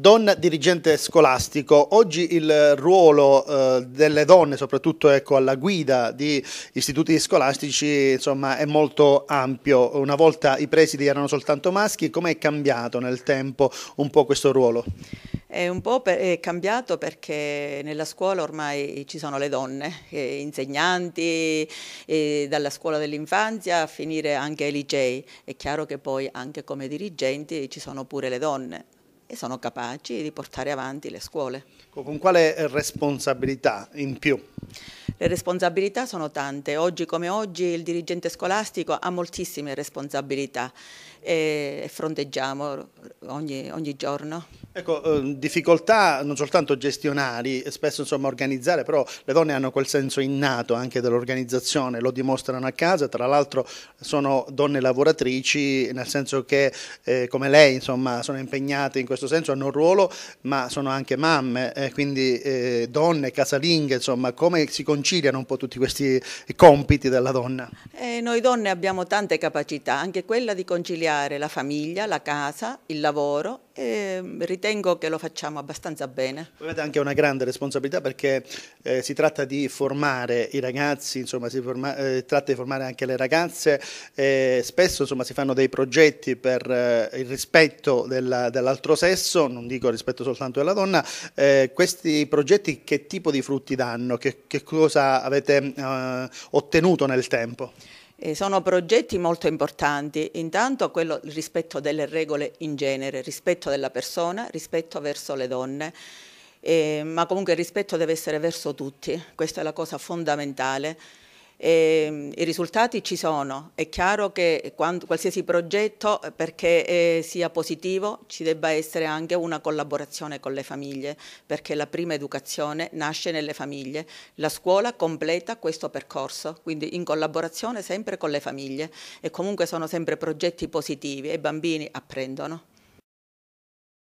Donna dirigente scolastico, oggi il ruolo eh, delle donne, soprattutto ecco, alla guida di istituti scolastici, insomma, è molto ampio. Una volta i presidi erano soltanto maschi, com'è cambiato nel tempo un po' questo ruolo? È un po' per, è cambiato perché nella scuola ormai ci sono le donne, eh, insegnanti, eh, dalla scuola dell'infanzia a finire anche ai licei. È chiaro che poi anche come dirigenti ci sono pure le donne e sono capaci di portare avanti le scuole. Con quale responsabilità in più? Le responsabilità sono tante, oggi come oggi il dirigente scolastico ha moltissime responsabilità e fronteggiamo ogni, ogni giorno. Ecco, ehm, difficoltà non soltanto gestionali, spesso insomma organizzare, però le donne hanno quel senso innato anche dell'organizzazione, lo dimostrano a casa, tra l'altro sono donne lavoratrici, nel senso che eh, come lei insomma sono impegnate in questo senso, hanno un ruolo, ma sono anche mamme, eh, quindi eh, donne casalinghe, insomma come si concilia conciliano un po' tutti questi compiti della donna? Eh, noi donne abbiamo tante capacità, anche quella di conciliare la famiglia, la casa, il lavoro e ritengo che lo facciamo abbastanza bene. Avete anche una grande responsabilità perché eh, si tratta di formare i ragazzi, insomma, si forma, eh, tratta di formare anche le ragazze, eh, spesso insomma, si fanno dei progetti per eh, il rispetto dell'altro sesso, non dico rispetto soltanto della donna, eh, questi progetti che tipo di frutti danno, che, che cosa avete eh, ottenuto nel tempo? Eh, sono progetti molto importanti, intanto quello, rispetto delle regole in genere, rispetto della persona, rispetto verso le donne, eh, ma comunque il rispetto deve essere verso tutti, questa è la cosa fondamentale. E, ehm, I risultati ci sono, è chiaro che quando, qualsiasi progetto eh, perché eh, sia positivo ci debba essere anche una collaborazione con le famiglie, perché la prima educazione nasce nelle famiglie, la scuola completa questo percorso, quindi in collaborazione sempre con le famiglie e comunque sono sempre progetti positivi e i bambini apprendono.